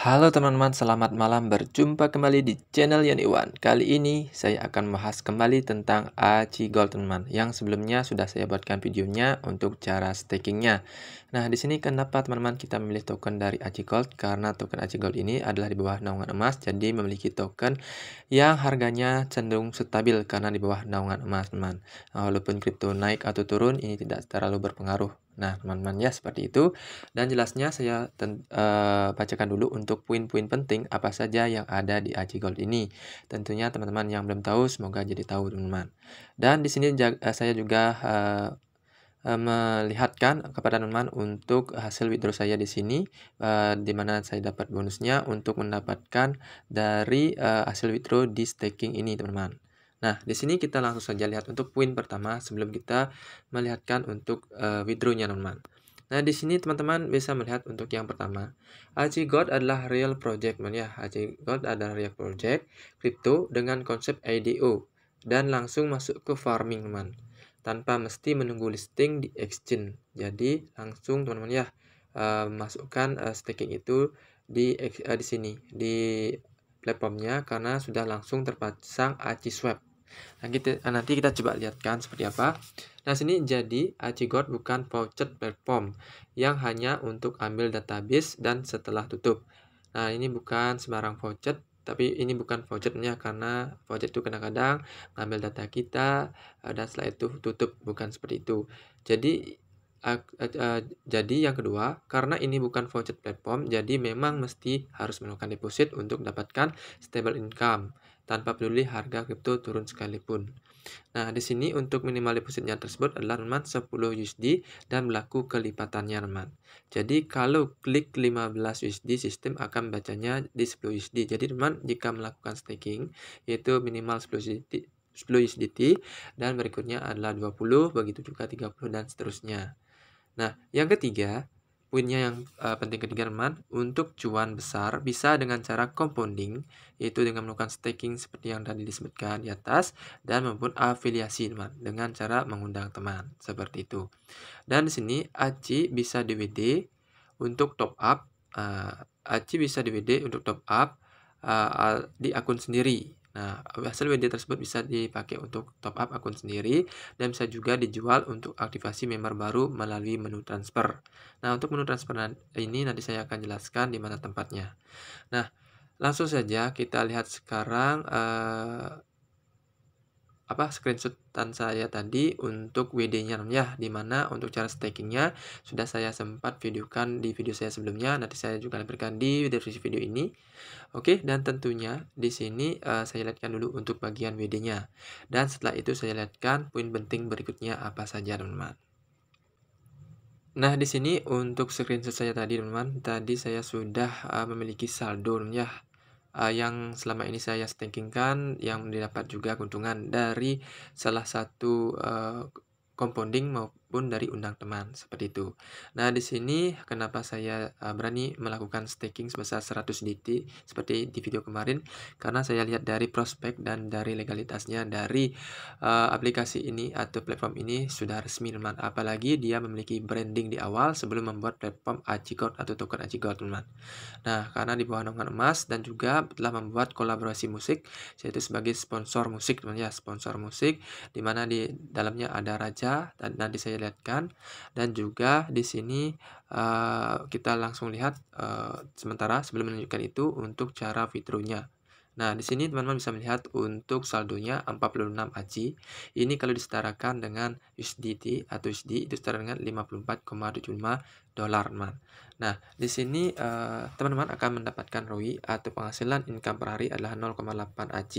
Halo teman-teman, selamat malam. Berjumpa kembali di channel Yan Iwan. Kali ini saya akan membahas kembali tentang Aci Goldenman Man. yang sebelumnya sudah saya buatkan videonya untuk cara stakingnya. Nah, di sini kenapa teman-teman kita memilih token dari Aci Gold? Karena token Aci Gold ini adalah di bawah naungan emas, jadi memiliki token yang harganya cenderung stabil karena di bawah naungan emas, teman. Nah, walaupun kripto naik atau turun, ini tidak terlalu berpengaruh Nah, teman-teman ya seperti itu. Dan jelasnya saya uh, bacakan dulu untuk poin-poin penting apa saja yang ada di Aji Gold ini. Tentunya teman-teman yang belum tahu semoga jadi tahu teman-teman. Dan di sini uh, saya juga uh, melihatkan kepada teman-teman untuk hasil withdraw saya di sini uh, di mana saya dapat bonusnya untuk mendapatkan dari uh, hasil withdraw di staking ini teman-teman. Nah, di sini kita langsung saja lihat untuk poin pertama sebelum kita melihatkan untuk uh, withdraw-nya teman-teman. Nah, di sini teman-teman bisa melihat untuk yang pertama. Aji God adalah real project, teman ya. Aji God adalah real project crypto dengan konsep IDO dan langsung masuk ke farming, teman Tanpa mesti menunggu listing di exchange. Jadi, langsung teman-teman ya uh, masukkan uh, staking itu di uh, di sini di platformnya karena sudah langsung terpasang Aji Swap Nah, kita, gitu. nah, nanti kita coba lihatkan seperti apa. Nah, sini jadi Acigot bukan voucher platform yang hanya untuk ambil database dan setelah tutup. Nah, ini bukan sembarang voucher, tapi ini bukan vouchernya karena voucher itu kadang-kadang ngambil data kita eh, dan setelah itu tutup, bukan seperti itu. Jadi Uh, uh, uh, jadi yang kedua, karena ini bukan voucher platform, jadi memang mesti harus melakukan deposit untuk mendapatkan stable income tanpa peduli harga kripto turun sekalipun. Nah, di sini untuk minimal depositnya tersebut adalah teman 10 USD dan berlaku kelipatannya teman. Jadi, kalau klik 15 USD, sistem akan bacanya di 10 USD. Jadi, teman jika melakukan staking, yaitu minimal 10 USD, 10 USDT dan berikutnya adalah 20, begitu juga 30 dan seterusnya. Nah, yang ketiga, Poinnya yang uh, penting ketiga teman, untuk cuan besar bisa dengan cara compounding, yaitu dengan melakukan staking seperti yang tadi disebutkan di atas, dan maupun afiliasi teman, dengan cara mengundang teman, seperti itu. Dan di sini Aci bisa DWD untuk top up, uh, Aci bisa DWD untuk top up uh, di akun sendiri, Nah, hasil WD tersebut bisa dipakai untuk top up akun sendiri dan bisa juga dijual untuk aktivasi member baru melalui menu transfer. Nah, untuk menu transfer ini nanti saya akan jelaskan di mana tempatnya. Nah, langsung saja kita lihat sekarang eh, apa screenshotan saya tadi untuk WD-nya ya mana untuk cara stakingnya sudah saya sempat videokan di video saya sebelumnya nanti saya juga lampirkan di deskripsi video ini oke dan tentunya di sini uh, saya lihatkan dulu untuk bagian WD-nya dan setelah itu saya lihatkan poin penting berikutnya apa saja teman-teman Nah, di sini untuk screenshot saya tadi, teman-teman, tadi saya sudah uh, memiliki saldo ya uh, yang selama ini saya stakingkan, yang didapat juga keuntungan dari salah satu uh, compounding pun dari undang teman seperti itu. Nah, di sini kenapa saya eh, berani melakukan staking sebesar 100 DT seperti di video kemarin karena saya lihat dari prospek dan dari legalitasnya dari uh, aplikasi ini atau platform ini sudah resmi teman. Apalagi dia memiliki branding di awal sebelum membuat platform Acigold atau token Acigold teman. Nah, karena di bawah naungan emas dan juga telah membuat kolaborasi musik yaitu sebagai sponsor musik teman ya, sponsor musik di mana di dalamnya ada Raja dan nanti saya lihatkan dan juga di sini uh, kita langsung lihat uh, sementara sebelum menunjukkan itu untuk cara fiturnya. Nah, di sini teman-teman bisa melihat untuk saldonya 46 AJ. Ini kalau disetarakan dengan USDT atau USD itu setara dengan 54,75 dolar, teman. Nah, di sini eh, teman-teman uh, akan mendapatkan ROI atau penghasilan income per hari adalah 0,8 AJ.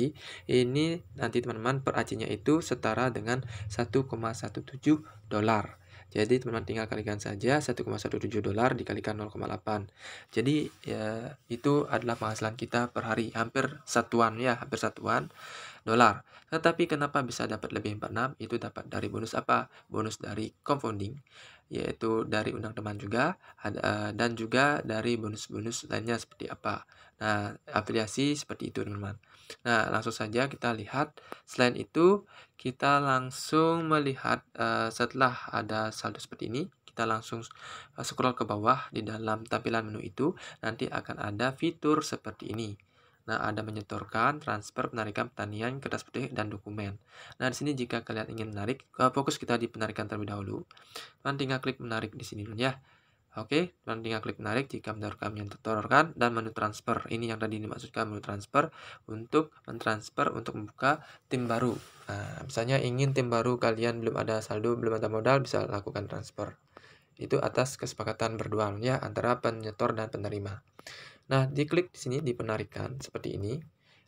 Ini nanti teman-teman per nya itu setara dengan 1,17 dolar. Jadi teman-teman tinggal kalikan saja 1,17 dolar dikalikan 0,8. Jadi ya itu adalah penghasilan kita per hari hampir satuan ya, hampir satuan dolar. Tetapi kenapa bisa dapat lebih 46? Itu dapat dari bonus apa? Bonus dari compounding yaitu dari undang teman juga eh, dan juga dari bonus-bonus lainnya seperti apa Nah, afiliasi seperti itu teman-teman. Nah, langsung saja kita lihat. Selain itu, kita langsung melihat uh, setelah ada saldo seperti ini, kita langsung eh, scroll ke bawah di dalam tampilan menu itu, nanti akan ada fitur seperti ini. Nah, ada menyetorkan, transfer, penarikan pertanian, kertas putih, dan dokumen. Nah, di sini jika kalian ingin menarik, eh, fokus kita di penarikan terlebih dahulu. Nanti tinggal klik menarik di sini dulu ya. Oke, dan tinggal klik menarik jika menu kami yang tertororkan dan menu transfer. Ini yang tadi dimaksudkan menu transfer untuk mentransfer untuk membuka tim baru. Nah, misalnya ingin tim baru kalian belum ada saldo, belum ada modal bisa lakukan transfer. Itu atas kesepakatan berdua ya antara penyetor dan penerima. Nah, diklik di sini di penarikan seperti ini.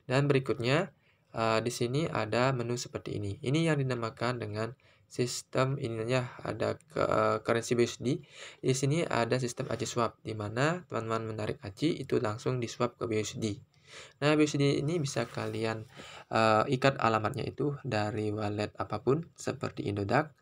Dan berikutnya uh, di sini ada menu seperti ini. Ini yang dinamakan dengan sistem ininya ya, ada ke, currency BUSD. Di sini ada sistem aji swap di mana teman-teman menarik aji itu langsung di swap ke BUSD. Nah, BUSD ini bisa kalian uh, ikat alamatnya itu dari wallet apapun seperti Indodax,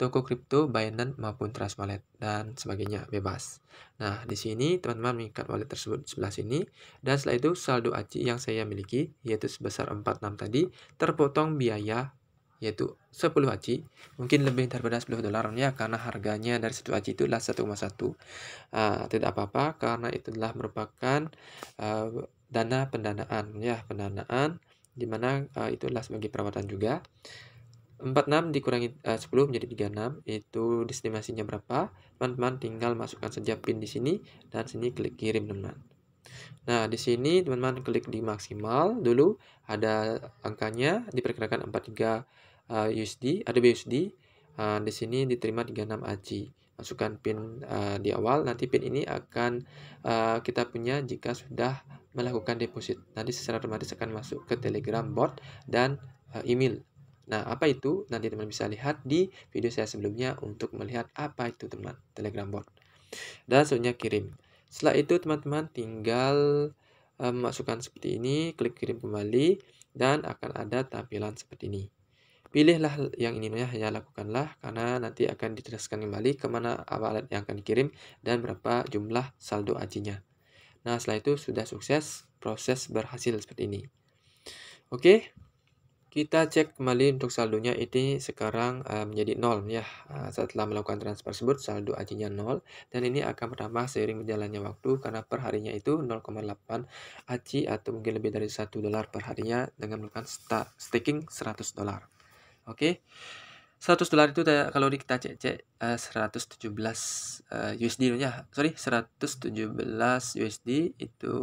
toko kripto, Binance maupun Trust Wallet dan sebagainya bebas. Nah, di sini teman-teman mengikat wallet tersebut sebelah sini dan setelah itu saldo aji yang saya miliki yaitu sebesar 46 tadi terpotong biaya yaitu 10 aci mungkin lebih daripada 10 dolar ya karena harganya dari satu aci itu adalah 1,1 uh, ah, tidak apa-apa karena itu adalah merupakan uh, dana pendanaan ya pendanaan dimana uh, ah, itu adalah sebagai perawatan juga 46 dikurangi uh, 10 menjadi 36 itu destinasinya berapa teman-teman tinggal masukkan saja pin di sini dan sini klik kirim teman nah di sini teman-teman klik di maksimal dulu ada angkanya diperkirakan 43 uh, eh, USD, ada BUSD Uh, eh, di sini diterima 36 AC Masukkan pin uh, di awal, nanti pin ini akan uh, kita punya jika sudah melakukan deposit. Nanti secara otomatis akan masuk ke Telegram bot dan uh, email. Nah, apa itu? Nanti teman bisa lihat di video saya sebelumnya untuk melihat apa itu teman Telegram bot. Dan selanjutnya kirim. Setelah itu teman-teman tinggal um, masukkan seperti ini, klik kirim kembali dan akan ada tampilan seperti ini. Pilihlah yang ini ya, hanya lakukanlah karena nanti akan diteruskan kembali kemana alat yang akan dikirim dan berapa jumlah saldo ajinya. Nah, setelah itu sudah sukses, proses berhasil seperti ini. Oke, kita cek kembali untuk saldonya ini sekarang eh, menjadi nol ya. Eh, setelah melakukan transfer tersebut, saldo ajinya nol dan ini akan bertambah seiring berjalannya waktu karena per harinya itu 0,8 aji atau mungkin lebih dari satu dolar per harinya dengan melakukan staking 100 dolar. Oke. Okay? 100 dolar itu kalau kita cek-cek uh, 117 uh, USD ya. Sorry, 117 USD itu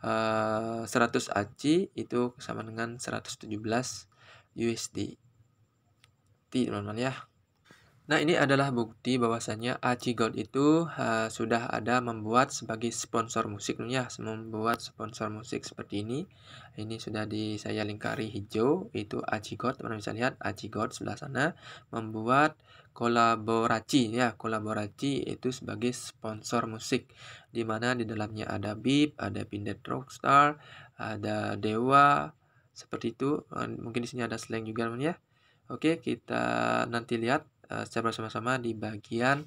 uh, 100 AC itu sama dengan 117 USD. T teman-teman ya. Nah, ini adalah bukti bahwasannya Aci Gold itu uh, sudah ada membuat sebagai sponsor musik ya, membuat sponsor musik seperti ini. Ini sudah di saya lingkari hijau, itu Aci Gold, teman-teman bisa lihat Aci Gold sebelah sana membuat kolaborasi ya, kolaborasi itu sebagai sponsor musik di mana di dalamnya ada Bip, ada Pindad Rockstar, ada Dewa seperti itu. Eh, mungkin di sini ada slang juga teman ya. Oke, kita nanti lihat uh, secara bersama-sama di bagian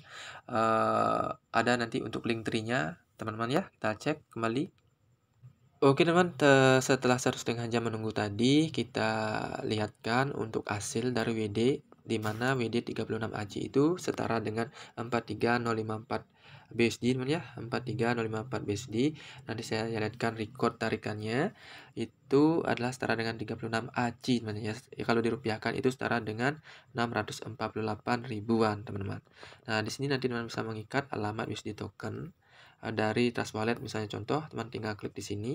uh, ada nanti untuk link tree teman-teman ya kita cek kembali Oke teman, setelah seratus setengah jam menunggu tadi, kita lihatkan untuk hasil dari WD, di mana WD 36 ac itu setara dengan 43054 BSD teman ya 43054 BSD nanti saya lihatkan record tarikannya itu adalah setara dengan 36 AC teman ya kalau dirupiahkan itu setara dengan 648 ribuan teman-teman nah di sini nanti teman teman bisa mengikat alamat BSD token eh, dari Trust Wallet misalnya contoh teman tinggal klik di sini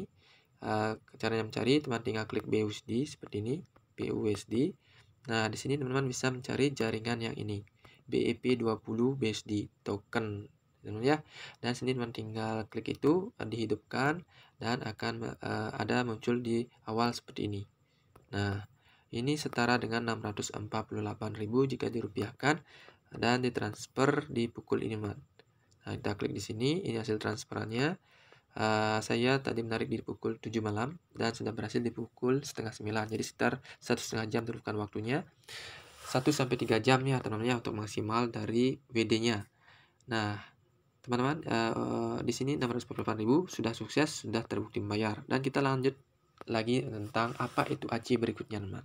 eh, caranya mencari teman tinggal klik BUSD seperti ini BUSD nah di sini teman-teman bisa mencari jaringan yang ini BEP20 BSD token gitu ya dan sendiri tinggal klik itu eh, dihidupkan dan akan uh, ada muncul di awal seperti ini nah ini setara dengan 648.000 jika dirupiahkan dan ditransfer di pukul ini nah kita klik di sini ini hasil transferannya Uh, saya tadi menarik di pukul 7 malam dan sudah berhasil di pukul setengah 9 jadi sekitar satu setengah jam diperlukan waktunya 1 sampai 3 jam ya teman-teman ya untuk maksimal dari WD-nya. Nah, teman-teman uh, di sini 648.000 sudah sukses sudah terbukti membayar dan kita lanjut lagi tentang apa itu aci berikutnya teman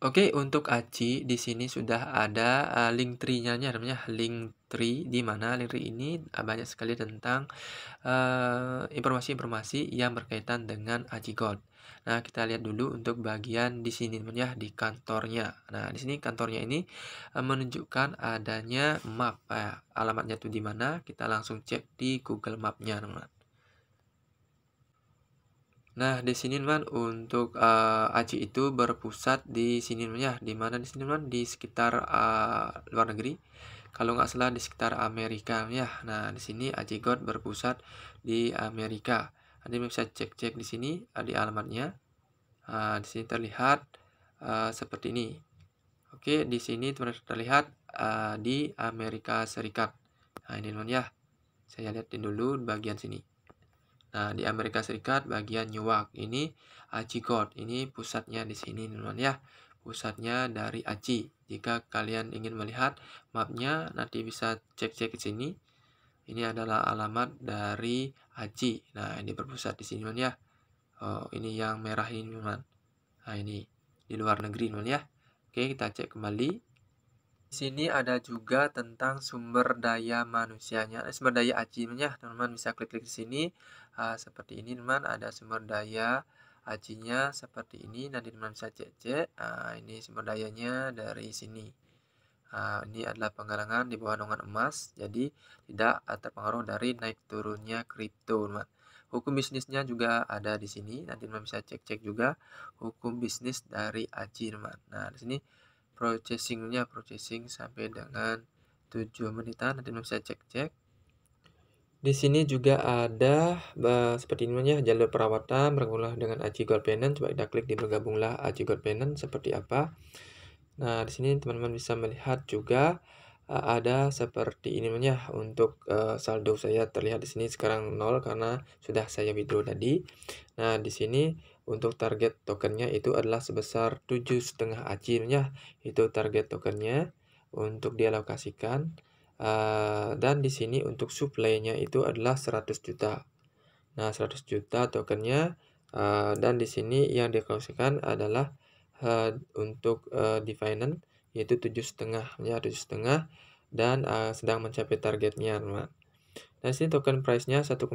Oke, untuk Aci di sini sudah ada uh, link tree-nya namanya link tree di mana link tree ini uh, banyak sekali tentang eh, informasi-informasi uh, yang berkaitan dengan Aci Gold. Nah, kita lihat dulu untuk bagian di sini namanya di kantornya. Nah, di sini kantornya ini uh, menunjukkan adanya map uh, alamatnya itu di mana. Kita langsung cek di Google Map-nya, teman-teman. Nah, di sini man untuk uh, Aji itu berpusat di sini Sininman ya, di mana di sini man di sekitar uh, luar negeri. Kalau nggak salah di sekitar Amerika ya. Nah, di sini aci God berpusat di Amerika. Anda bisa cek-cek di sini eh, di alamatnya. Uh, di sini terlihat uh, seperti ini. Oke, di sini terlihat uh, di Amerika Serikat. Nah, ini teman ya. Saya lihatin dulu bagian sini. Nah, di Amerika Serikat bagian Newark ini Aci God. Ini pusatnya di sini, teman-teman ya. Pusatnya dari Aci. Jika kalian ingin melihat mapnya, nanti bisa cek-cek ke sini. Ini adalah alamat dari Aci. Nah, ini berpusat di sini, teman ya. Oh, ini yang merah ini, teman. Nah, ini di luar negeri, teman ya. Oke, kita cek kembali. Di sini ada juga tentang sumber daya manusianya, eh, sumber daya ajinya, teman-teman bisa klik-klik di sini uh, seperti ini teman ada sumber daya acinya seperti ini nanti teman bisa cek-cek uh, ini sumber dayanya dari sini uh, ini adalah penggalangan di bawah dongan emas jadi tidak terpengaruh dari naik turunnya kripto teman hukum bisnisnya juga ada di sini nanti teman bisa cek-cek juga hukum bisnis dari aci teman nah di sini processingnya processing sampai dengan 7 menitan nanti teman bisa cek-cek di sini juga ada uh, seperti ini ya jalur perawatan bergabunglah dengan Aji Gold Penance. Coba kita klik di bergabunglah Aji Gold Penance seperti apa. Nah, di sini teman-teman bisa melihat juga uh, ada seperti ini ya untuk uh, saldo saya terlihat di sini sekarang nol karena sudah saya withdraw tadi. Nah, di sini untuk target tokennya itu adalah sebesar 7,5 Aji ya. Itu target tokennya untuk dialokasikan uh, dan di sini untuk suplainya itu adalah 100 juta nah 100 juta tokennya uh, dan di sini yang dikasihkan adalah uh, untuk uh, yaitu tujuh setengah ya tujuh setengah dan uh, sedang mencapai targetnya teman Nah sini token price-nya 1,17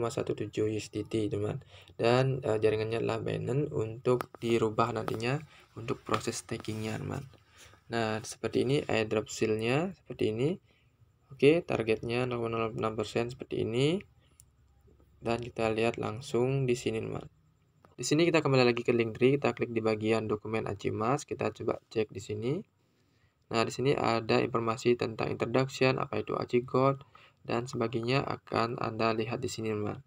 USDT teman dan uh, jaringannya adalah Binance untuk dirubah nantinya untuk proses stakingnya teman nah seperti ini airdrop seal-nya seperti ini Oke, targetnya 0,06% seperti ini. Dan kita lihat langsung di sini, teman. Di sini kita kembali lagi ke link tree, kita klik di bagian dokumen Ajimas, kita coba cek di sini. Nah, di sini ada informasi tentang introduction, apa itu Ajigod, dan sebagainya akan Anda lihat di sini, teman.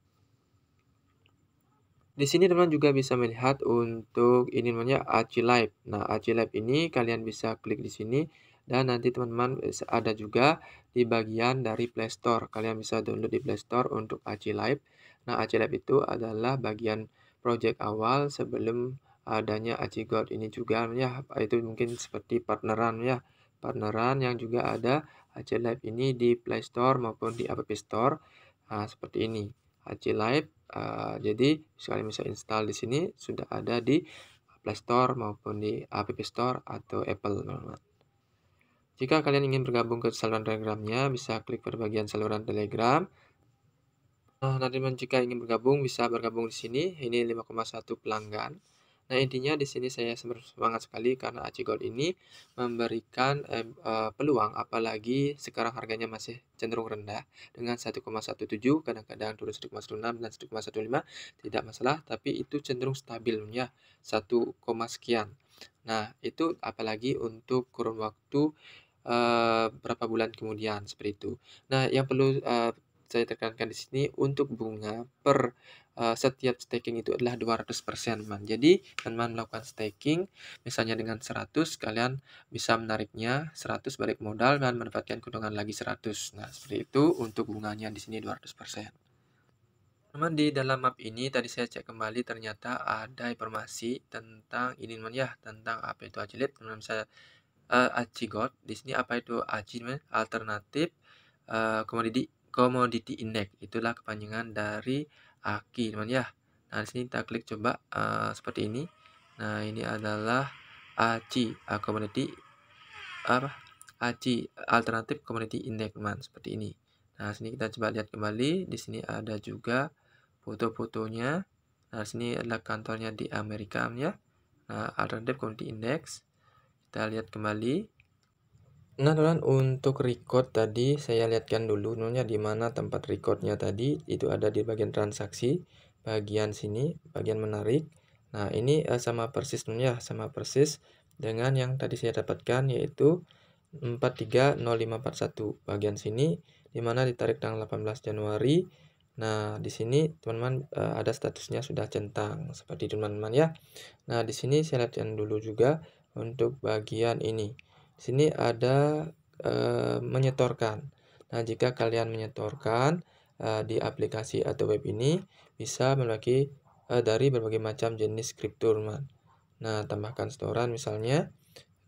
Di sini teman juga bisa melihat untuk ini namanya Aci Live. Nah, Aci Live ini kalian bisa klik di sini dan nanti teman-teman ada juga di bagian dari Play Store. Kalian bisa download di Play Store untuk AC Live. Nah, AC Live itu adalah bagian project awal sebelum adanya AC God ini juga ya itu mungkin seperti partneran ya partneran yang juga ada AC Live ini di Play Store maupun di App Store nah, seperti ini AC Live uh, jadi sekali bisa install di sini sudah ada di Play Store maupun di App Store atau Apple teman-teman. Jika kalian ingin bergabung ke saluran telegramnya, bisa klik perbagian saluran telegram. Nah, nanti jika ingin bergabung, bisa bergabung di sini. Ini 5,1 pelanggan. Nah, intinya di sini saya semangat sekali karena Aci Gold ini memberikan eh, eh peluang, apalagi sekarang harganya masih cenderung rendah dengan 1,17, kadang-kadang turun 1,16 dan 1,15, tidak masalah, tapi itu cenderung stabilnya 1, sekian. Nah, itu apalagi untuk kurun waktu Eh, berapa bulan kemudian seperti itu. Nah, yang perlu uh, saya tekankan di sini untuk bunga per uh, setiap staking itu adalah 200% man. Jadi, teman melakukan staking misalnya dengan 100 kalian bisa menariknya 100 balik modal dan mendapatkan keuntungan lagi 100. Nah, seperti itu untuk bunganya di sini 200%. Teman di dalam map ini tadi saya cek kembali ternyata ada informasi tentang ini teman ya tentang apa itu aja teman, -teman saya uh, eh, ah, got Di sini apa itu Aji? Alternatif uh, komoditi commodity index. Itulah kepanjangan dari AKI, teman ya. Nah, di sini kita klik coba uh, seperti ini. Nah, ini adalah ACI, uh, Commodity apa? ACI alternatif commodity index, teman, seperti ini. Nah, sini kita coba lihat kembali. Di sini ada juga foto-fotonya. Nah, sini adalah kantornya di Amerika, ya. Nah, alternatif commodity index. Kita lihat kembali. Nah, teman untuk record tadi saya lihatkan dulu nunya di mana tempat recordnya tadi itu ada di bagian transaksi, bagian sini, bagian menarik. Nah, ini eh, sama persis nunya sama persis dengan yang tadi saya dapatkan yaitu 430541 bagian sini di mana ditarik tanggal 18 Januari. Nah, di sini teman-teman eh, ada statusnya sudah centang seperti teman-teman ya. Nah, di sini saya lihatkan dulu juga untuk bagian ini. Di sini ada e, menyetorkan. Nah, jika kalian menyetorkan e, di aplikasi atau web ini bisa memiliki e, dari berbagai macam jenis kripto. Nah, tambahkan setoran misalnya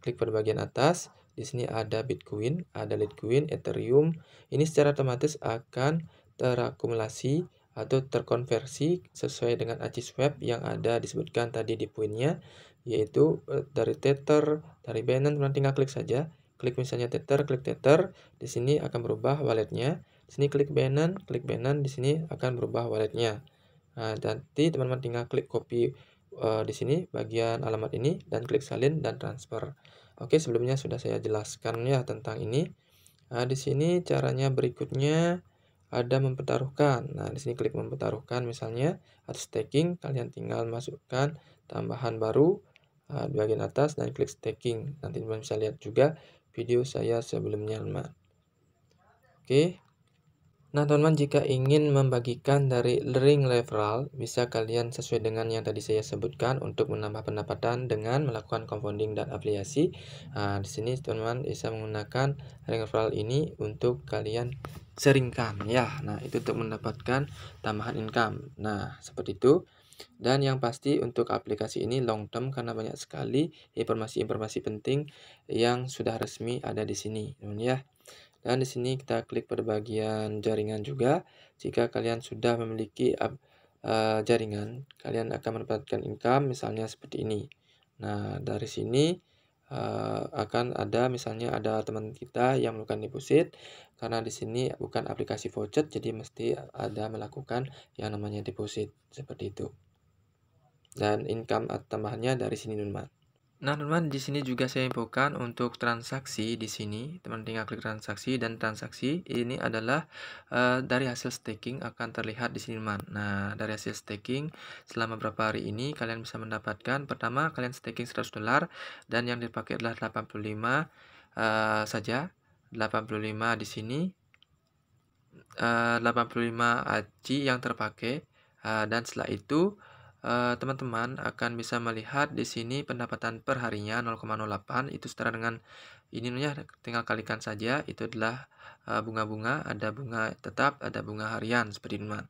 klik pada bagian atas. Di sini ada Bitcoin, ada Litecoin, Ethereum. Ini secara otomatis akan terakumulasi atau terkonversi sesuai dengan acis web yang ada disebutkan tadi di poinnya yaitu eh, dari tether, dari Binance, teman tinggal klik saja. Klik misalnya tether, klik tether, di sini akan berubah walletnya. Di sini klik Binance, klik Binance, di sini akan berubah walletnya. Nah, nanti teman-teman tinggal klik copy uh, di sini bagian alamat ini dan klik salin dan transfer. Oke, sebelumnya sudah saya jelaskan ya tentang ini. Nah, di sini caranya berikutnya ada mempertaruhkan. Nah, di sini klik mempertaruhkan misalnya atau staking, kalian tinggal masukkan tambahan baru Ah, di bagian atas dan klik staking. Nanti teman bisa lihat juga video saya sebelumnya teman. Oke. Nah teman-teman jika ingin membagikan dari ring referral bisa kalian sesuai dengan yang tadi saya sebutkan untuk menambah pendapatan dengan melakukan compounding dan afiliasi. Nah, di sini teman-teman bisa menggunakan ring referral ini untuk kalian seringkan ya. Nah itu untuk mendapatkan tambahan income. Nah seperti itu. Dan yang pasti untuk aplikasi ini long term karena banyak sekali informasi-informasi penting yang sudah resmi ada di sini, teman ya. Dan di sini kita klik pada bagian jaringan juga. Jika kalian sudah memiliki uh, jaringan, kalian akan mendapatkan income misalnya seperti ini. Nah, dari sini uh, akan ada misalnya ada teman kita yang melakukan deposit karena di sini bukan aplikasi voucher jadi mesti ada melakukan yang namanya deposit seperti itu dan income tambahannya dari sini teman-teman. Nah, teman-teman, di sini juga saya infokan untuk transaksi di sini. Teman tinggal klik transaksi dan transaksi ini adalah uh, dari hasil staking akan terlihat di sini, teman. Nah, dari hasil staking selama berapa hari ini kalian bisa mendapatkan pertama kalian staking 100 dolar dan yang dipakai adalah 85 uh, eh, saja. 85 di sini uh, 85 AC yang terpakai uh, dan setelah itu Eh, teman-teman uh, akan bisa melihat di sini pendapatan per harinya 0,08 itu setara dengan ini ya tinggal kalikan saja itu adalah eh, bunga-bunga uh, ada bunga tetap ada bunga harian seperti ini nah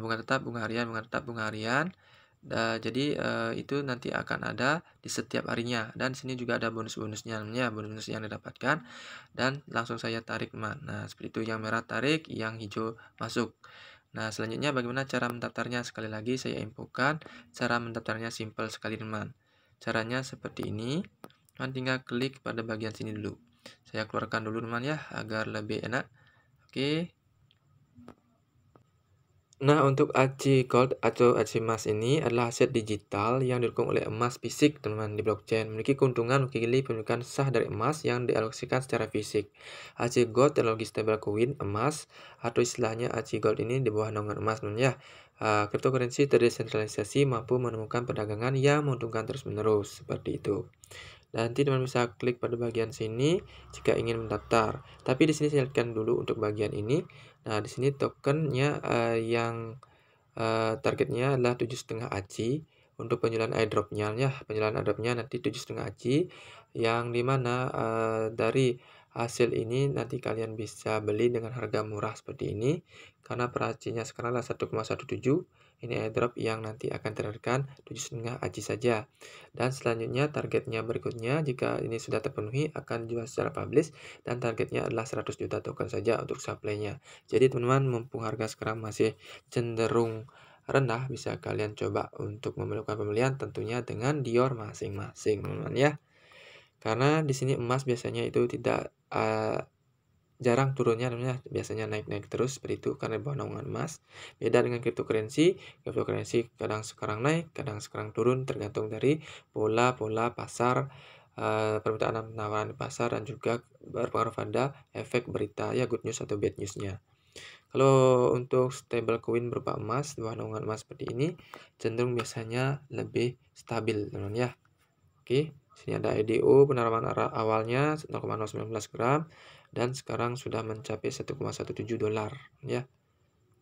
bunga tetap bunga harian bunga tetap bunga harian Uh, jadi uh, itu nanti akan ada di setiap harinya dan sini juga ada bonus-bonusnya namanya bonus yang didapatkan dan langsung saya tarik man. Nah, seperti itu yang merah tarik, yang hijau masuk. Nah, selanjutnya bagaimana cara mendaftarnya? Sekali lagi saya infokan cara mendaftarnya simple sekali teman. Caranya seperti ini. Teman tinggal klik pada bagian sini dulu. Saya keluarkan dulu teman ya agar lebih enak. Oke. Nah, untuk AC gold atau AC emas ini adalah aset digital yang didukung oleh emas fisik, teman-teman, di blockchain. Memiliki keuntungan mengikili pemilikan sah dari emas yang dialokasikan secara fisik. AC gold teknologi stable coin emas atau istilahnya AC gold ini di bawah naungan emas, teman ya. Uh, cryptocurrency terdesentralisasi mampu menemukan perdagangan yang menguntungkan terus-menerus, seperti itu. Nanti teman bisa klik pada bagian sini jika ingin mendaftar. Tapi di sini saya lihatkan dulu untuk bagian ini. Nah, di sini tokennya uh, yang uh, targetnya adalah 7,5 aci untuk penjualan airdropnya ya penjualan airdropnya nanti tujuh setengah aci yang dimana uh, eh, dari hasil ini nanti kalian bisa beli dengan harga murah seperti ini karena peracinya sekarang adalah 1,17 ini airdrop yang nanti akan ditawarkan 7,5 aji saja. Dan selanjutnya targetnya berikutnya jika ini sudah terpenuhi akan jual secara publish dan targetnya adalah 100 juta token saja untuk supply-nya. Jadi teman-teman mumpung harga sekarang masih cenderung rendah bisa kalian coba untuk memerlukan pembelian tentunya dengan Dior masing-masing teman-teman ya. Karena di sini emas biasanya itu tidak uh, jarang turunnya namanya biasanya naik-naik terus seperti itu karena di bawah naungan emas beda dengan cryptocurrency cryptocurrency kadang sekarang naik kadang sekarang turun tergantung dari pola-pola pasar uh, permintaan dan penawaran di pasar dan juga berpengaruh pada efek berita ya good news atau bad newsnya kalau untuk stable coin berupa emas bawah naungan emas seperti ini cenderung biasanya lebih stabil teman ya oke sini ada IDO peneraman awalnya 0,019 gram dan sekarang sudah mencapai 1,17 dolar ya.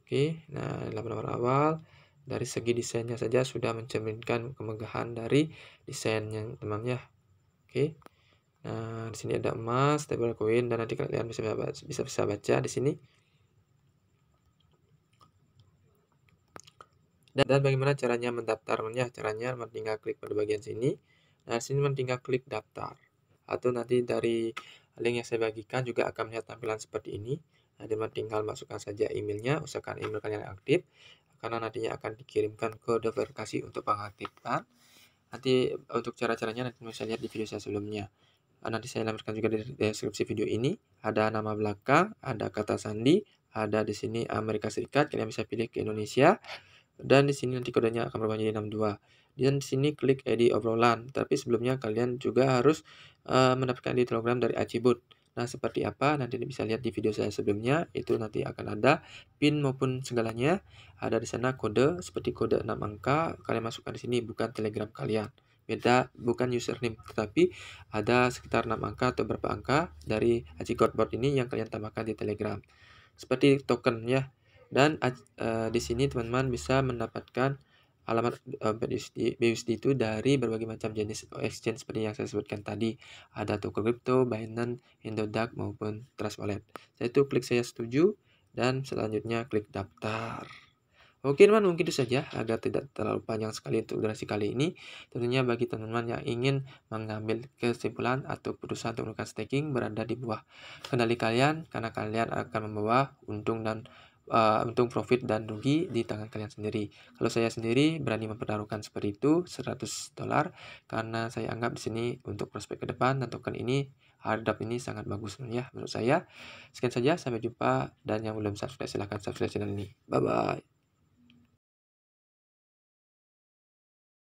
Oke, nah laba-laba awal dari segi desainnya saja sudah mencerminkan kemegahan dari desain yang teman ya. Oke. Nah, di sini ada emas, koin dan nanti kalian bisa bisa bisa baca di sini. Dan, dan bagaimana caranya mendaftar ya? Caranya tinggal klik pada bagian sini. Nah, sini tinggal klik daftar atau nanti dari Link yang saya bagikan juga akan melihat tampilan seperti ini. Nah, teman tinggal masukkan saja emailnya, usahakan email kalian aktif, karena nantinya akan dikirimkan ke verifikasi untuk pengaktifan. Nanti untuk cara-caranya nanti bisa lihat di video saya sebelumnya. Nah, nanti saya lampirkan juga di deskripsi video ini. Ada nama belakang, ada kata sandi, ada di sini Amerika Serikat, kalian bisa pilih ke Indonesia. Dan di sini nanti kodenya akan berubah jadi 62. Dan sini klik edit obrolan, tapi sebelumnya kalian juga harus uh, mendapatkan di Telegram dari Acibut. Nah, seperti apa nanti bisa lihat di video saya sebelumnya, itu nanti akan ada pin maupun segalanya. Ada di sana kode seperti kode 6 angka, kalian masukkan di sini bukan Telegram kalian. Beda bukan username, tetapi ada sekitar 6 angka atau berapa angka dari Aci Godboard ini yang kalian tambahkan di Telegram. Seperti token ya. Dan uh, di sini teman-teman bisa mendapatkan alamat BUSD, eh, BUSD itu dari berbagai macam jenis exchange seperti yang saya sebutkan tadi. Ada toko crypto, Binance, Indodax maupun Trust Wallet. Saya itu klik saya setuju dan selanjutnya klik daftar. Oke teman, mungkin itu saja agar tidak terlalu panjang sekali untuk durasi kali ini. Tentunya bagi teman-teman yang ingin mengambil kesimpulan atau perusahaan untuk melakukan staking berada di bawah kendali kalian karena kalian akan membawa untung dan uh, untung profit dan rugi di tangan kalian sendiri. Kalau saya sendiri berani mempertaruhkan seperti itu 100 dolar karena saya anggap di sini untuk prospek ke depan dan token ini harap ini sangat bagus ya menurut saya. Sekian saja sampai jumpa dan yang belum subscribe silahkan subscribe channel ini. Bye bye.